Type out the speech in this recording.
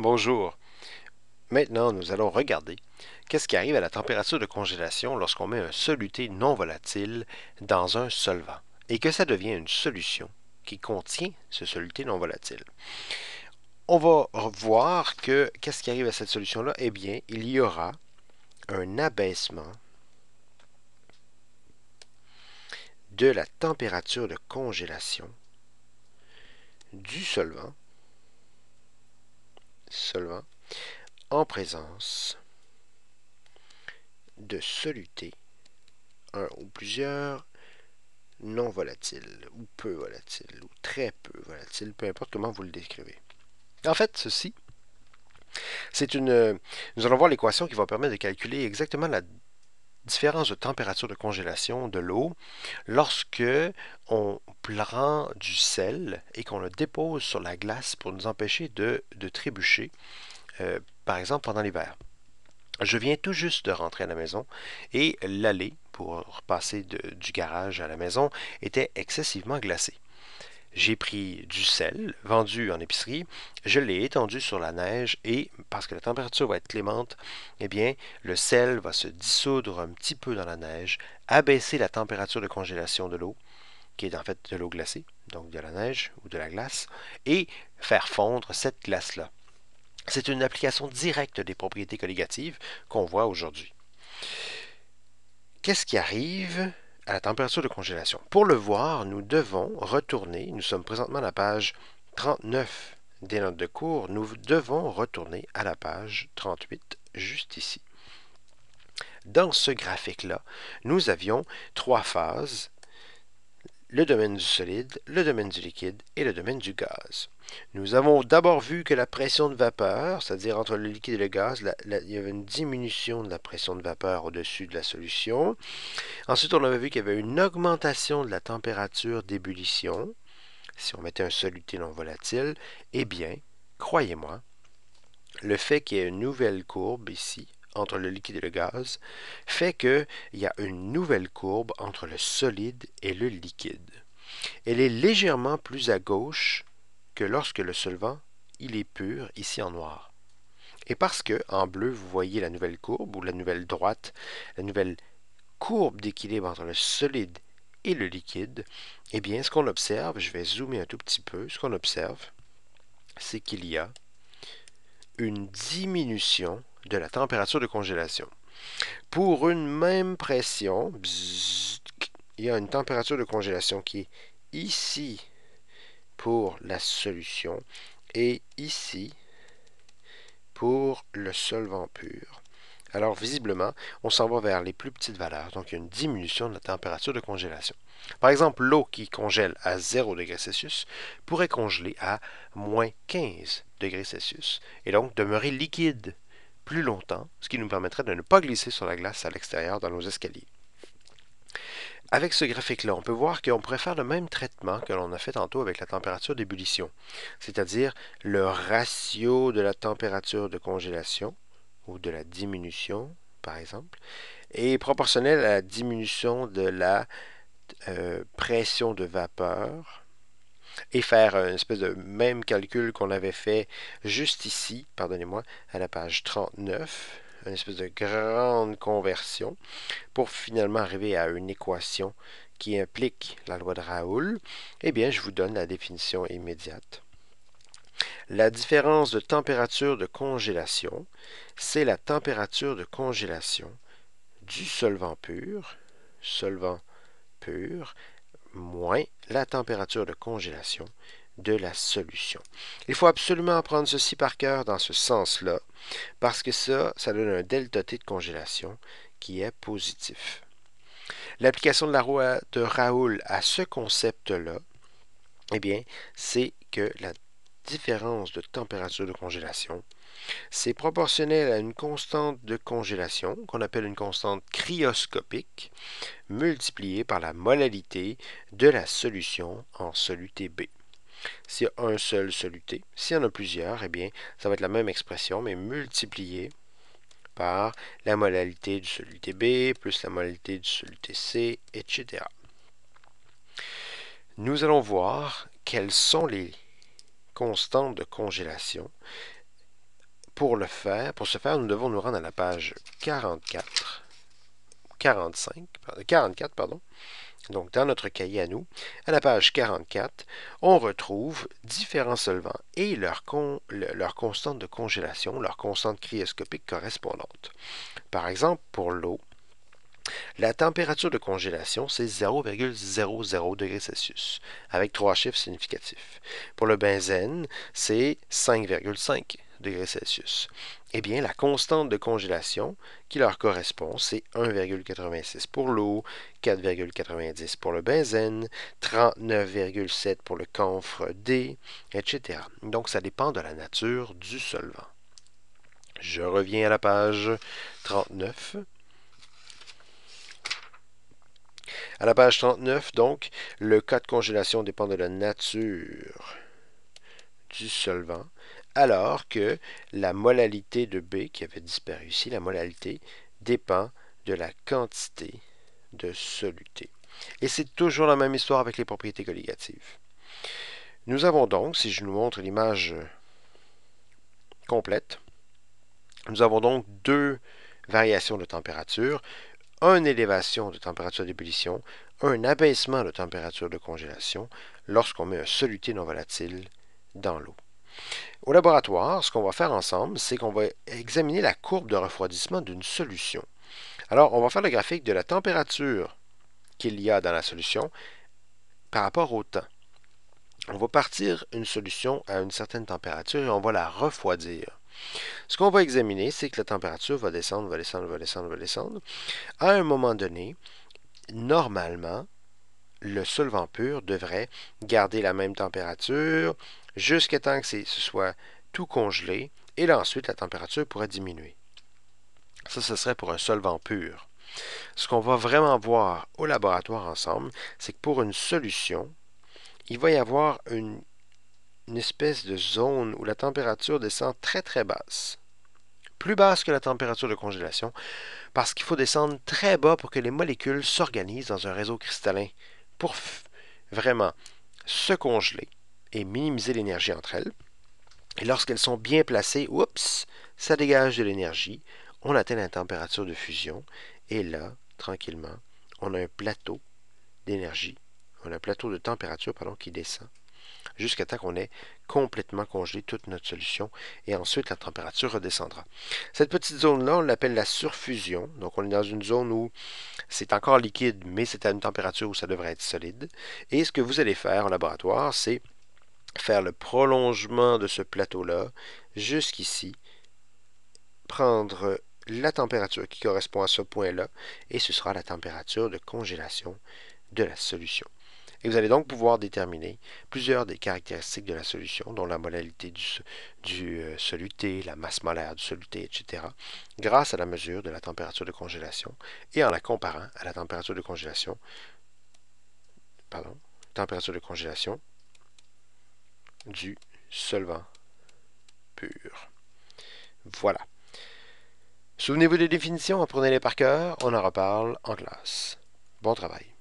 Bonjour. Maintenant, nous allons regarder qu'est-ce qui arrive à la température de congélation lorsqu'on met un soluté non volatile dans un solvant et que ça devient une solution qui contient ce soluté non volatile. On va voir que qu'est-ce qui arrive à cette solution-là Eh bien, il y aura un abaissement de la température de congélation du solvant solvant, en présence de soluté, un ou plusieurs non volatiles, ou peu volatiles, ou très peu volatiles, peu importe comment vous le décrivez. En fait, ceci, c'est une. Nous allons voir l'équation qui va permettre de calculer exactement la différence de température de congélation de l'eau lorsque on prend du sel et qu'on le dépose sur la glace pour nous empêcher de, de trébucher, euh, par exemple pendant l'hiver. Je viens tout juste de rentrer à la maison et l'allée pour passer du garage à la maison était excessivement glacée. J'ai pris du sel vendu en épicerie, je l'ai étendu sur la neige et parce que la température va être clémente, eh bien, le sel va se dissoudre un petit peu dans la neige, abaisser la température de congélation de l'eau, qui est en fait de l'eau glacée, donc de la neige ou de la glace, et faire fondre cette glace-là. C'est une application directe des propriétés colligatives qu'on voit aujourd'hui. Qu'est-ce qui arrive à la température de congélation. Pour le voir, nous devons retourner, nous sommes présentement à la page 39 des notes de cours, nous devons retourner à la page 38, juste ici. Dans ce graphique-là, nous avions trois phases le domaine du solide, le domaine du liquide et le domaine du gaz. Nous avons d'abord vu que la pression de vapeur, c'est-à-dire entre le liquide et le gaz, il y avait une diminution de la pression de vapeur au-dessus de la solution. Ensuite, on avait vu qu'il y avait une augmentation de la température d'ébullition. Si on mettait un soluté non volatile, eh bien, croyez-moi, le fait qu'il y ait une nouvelle courbe ici, entre le liquide et le gaz fait qu'il y a une nouvelle courbe entre le solide et le liquide. Elle est légèrement plus à gauche que lorsque le solvant il est pur ici en noir. Et parce que en bleu vous voyez la nouvelle courbe ou la nouvelle droite, la nouvelle courbe d'équilibre entre le solide et le liquide, eh bien ce qu'on observe, je vais zoomer un tout petit peu, ce qu'on observe, c'est qu'il y a une diminution de la température de congélation. Pour une même pression, il y a une température de congélation qui est ici pour la solution et ici pour le solvant pur. Alors visiblement, on s'en va vers les plus petites valeurs, donc il y a une diminution de la température de congélation. Par exemple, l'eau qui congèle à 0 degrés Celsius pourrait congeler à moins 15 degrés Celsius et donc demeurer liquide plus longtemps, ce qui nous permettrait de ne pas glisser sur la glace à l'extérieur dans nos escaliers. Avec ce graphique-là, on peut voir qu'on pourrait faire le même traitement que l'on a fait tantôt avec la température d'ébullition, c'est-à-dire le ratio de la température de congélation ou de la diminution, par exemple, est proportionnel à la diminution de la euh, pression de vapeur et faire une espèce de même calcul qu'on avait fait juste ici, pardonnez-moi, à la page 39, une espèce de grande conversion pour finalement arriver à une équation qui implique la loi de Raoul, eh bien, je vous donne la définition immédiate. La différence de température de congélation, c'est la température de congélation du solvant pur, solvant pur, moins la température de congélation de la solution. Il faut absolument prendre ceci par cœur dans ce sens-là, parce que ça, ça donne un delta T de congélation qui est positif. L'application de, la roue de Raoul à ce concept-là, eh bien, c'est que la différence de température de congélation. C'est proportionnel à une constante de congélation, qu'on appelle une constante cryoscopique, multipliée par la molalité de la solution en soluté B. S'il y a un seul soluté, s'il y en a plusieurs, eh bien, ça va être la même expression, mais multipliée par la molalité du soluté B, plus la molalité du soluté C, etc. Nous allons voir quels sont les constante de congélation. Pour le faire, pour ce faire, nous devons nous rendre à la page 44, 45, 44, pardon. Donc, dans notre cahier à nous, à la page 44, on retrouve différents solvants et leur, leur constante de congélation, leur constante cryoscopique correspondante. Par exemple, pour l'eau, la température de congélation, c'est 0,00 degrés Celsius, avec trois chiffres significatifs. Pour le benzène, c'est 5,5 degrés Celsius. Eh bien, la constante de congélation qui leur correspond, c'est 1,86 pour l'eau, 4,90 pour le benzène, 39,7 pour le camphre D, etc. Donc, ça dépend de la nature du solvant. Je reviens à la page 39. À la page 39, donc, le cas de congélation dépend de la nature du solvant, alors que la molalité de B, qui avait disparu ici, la molalité, dépend de la quantité de soluté. Et c'est toujours la même histoire avec les propriétés colligatives. Nous avons donc, si je nous montre l'image complète, nous avons donc deux variations de température, une élévation de température d'ébullition, un abaissement de température de congélation lorsqu'on met un soluté non volatile dans l'eau. Au laboratoire, ce qu'on va faire ensemble, c'est qu'on va examiner la courbe de refroidissement d'une solution. Alors, on va faire le graphique de la température qu'il y a dans la solution par rapport au temps. On va partir une solution à une certaine température et on va la refroidir. Ce qu'on va examiner, c'est que la température va descendre, va descendre, va descendre, va descendre. À un moment donné, normalement, le solvant pur devrait garder la même température jusqu'à temps que ce soit tout congelé, et là ensuite la température pourrait diminuer. Ça, ce serait pour un solvant pur. Ce qu'on va vraiment voir au laboratoire ensemble, c'est que pour une solution, il va y avoir une une espèce de zone où la température descend très très basse. Plus basse que la température de congélation, parce qu'il faut descendre très bas pour que les molécules s'organisent dans un réseau cristallin pour vraiment se congeler et minimiser l'énergie entre elles. Et lorsqu'elles sont bien placées, oups, ça dégage de l'énergie, on atteint la température de fusion, et là, tranquillement, on a un plateau d'énergie, on a un plateau de température pardon, qui descend jusqu'à temps qu'on ait complètement congelé toute notre solution et ensuite la température redescendra. Cette petite zone-là, on l'appelle la surfusion. Donc on est dans une zone où c'est encore liquide, mais c'est à une température où ça devrait être solide. Et ce que vous allez faire en laboratoire, c'est faire le prolongement de ce plateau-là jusqu'ici, prendre la température qui correspond à ce point-là, et ce sera la température de congélation de la solution. Et vous allez donc pouvoir déterminer plusieurs des caractéristiques de la solution, dont la molalité du, euh, soluté, la masse molaire du soluté, etc., grâce à la mesure de la température de congélation et en la comparant à la température de congélation, pardon, température de congélation du solvant pur. Voilà. Souvenez-vous des définitions, apprenez-les par cœur, on en reparle en classe. Bon travail.